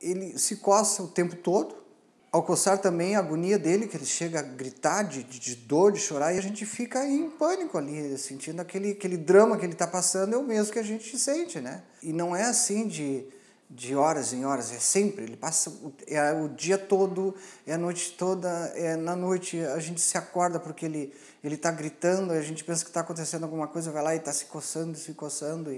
Ele se coça o tempo todo, ao coçar também a agonia dele, que ele chega a gritar de, de dor, de chorar, e a gente fica em pânico ali, sentindo aquele, aquele drama que ele está passando, é o mesmo que a gente sente, né? E não é assim de, de horas em horas, é sempre, ele passa é o dia todo, é a noite toda, é na noite a gente se acorda porque ele ele está gritando, a gente pensa que está acontecendo alguma coisa, vai lá e está se coçando, se coçando.